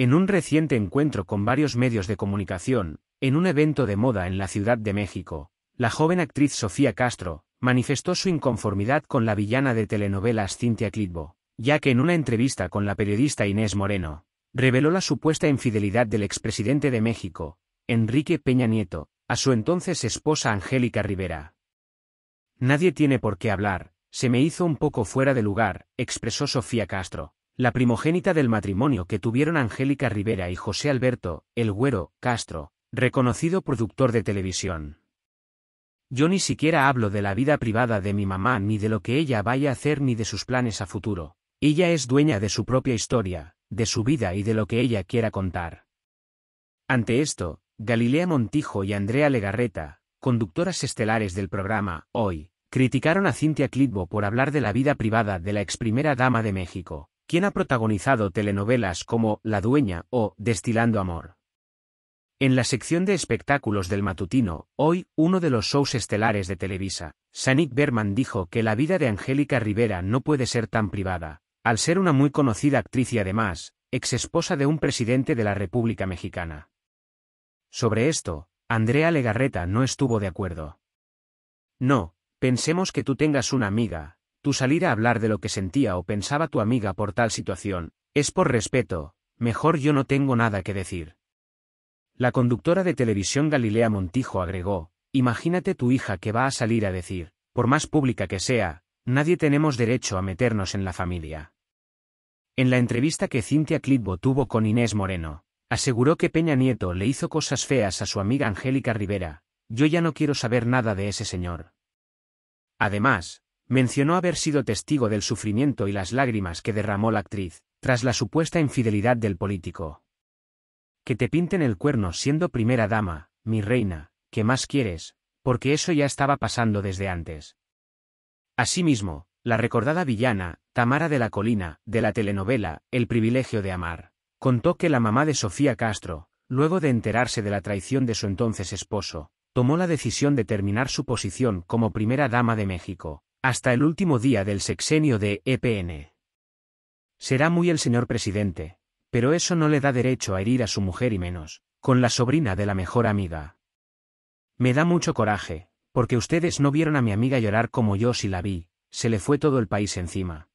En un reciente encuentro con varios medios de comunicación, en un evento de moda en la Ciudad de México, la joven actriz Sofía Castro manifestó su inconformidad con la villana de telenovelas Cintia Clitbo, ya que en una entrevista con la periodista Inés Moreno, reveló la supuesta infidelidad del expresidente de México, Enrique Peña Nieto, a su entonces esposa Angélica Rivera. Nadie tiene por qué hablar, se me hizo un poco fuera de lugar, expresó Sofía Castro, la primogénita del matrimonio que tuvieron Angélica Rivera y José Alberto, el güero, Castro, reconocido productor de televisión. Yo ni siquiera hablo de la vida privada de mi mamá ni de lo que ella vaya a hacer ni de sus planes a futuro. Ella es dueña de su propia historia, de su vida y de lo que ella quiera contar. Ante esto, Galilea Montijo y Andrea Legarreta, conductoras estelares del programa Hoy, criticaron a Cintia Clitbo por hablar de la vida privada de la ex primera dama de México, quien ha protagonizado telenovelas como La Dueña o Destilando Amor. En la sección de espectáculos del matutino, hoy, uno de los shows estelares de Televisa, Sanik Berman dijo que la vida de Angélica Rivera no puede ser tan privada, al ser una muy conocida actriz y además, ex esposa de un presidente de la República Mexicana. Sobre esto, Andrea Legarreta no estuvo de acuerdo. No, pensemos que tú tengas una amiga, tu salir a hablar de lo que sentía o pensaba tu amiga por tal situación, es por respeto, mejor yo no tengo nada que decir. La conductora de televisión Galilea Montijo agregó, imagínate tu hija que va a salir a decir, por más pública que sea, nadie tenemos derecho a meternos en la familia. En la entrevista que Cintia Clitbo tuvo con Inés Moreno, aseguró que Peña Nieto le hizo cosas feas a su amiga Angélica Rivera, yo ya no quiero saber nada de ese señor. Además, mencionó haber sido testigo del sufrimiento y las lágrimas que derramó la actriz, tras la supuesta infidelidad del político. Que te pinten el cuerno siendo primera dama, mi reina, que más quieres? Porque eso ya estaba pasando desde antes. Asimismo, la recordada villana, Tamara de la Colina, de la telenovela El privilegio de amar, contó que la mamá de Sofía Castro, luego de enterarse de la traición de su entonces esposo, tomó la decisión de terminar su posición como primera dama de México, hasta el último día del sexenio de EPN. Será muy el señor presidente, pero eso no le da derecho a herir a su mujer y menos, con la sobrina de la mejor amiga. Me da mucho coraje, porque ustedes no vieron a mi amiga llorar como yo si la vi, se le fue todo el país encima.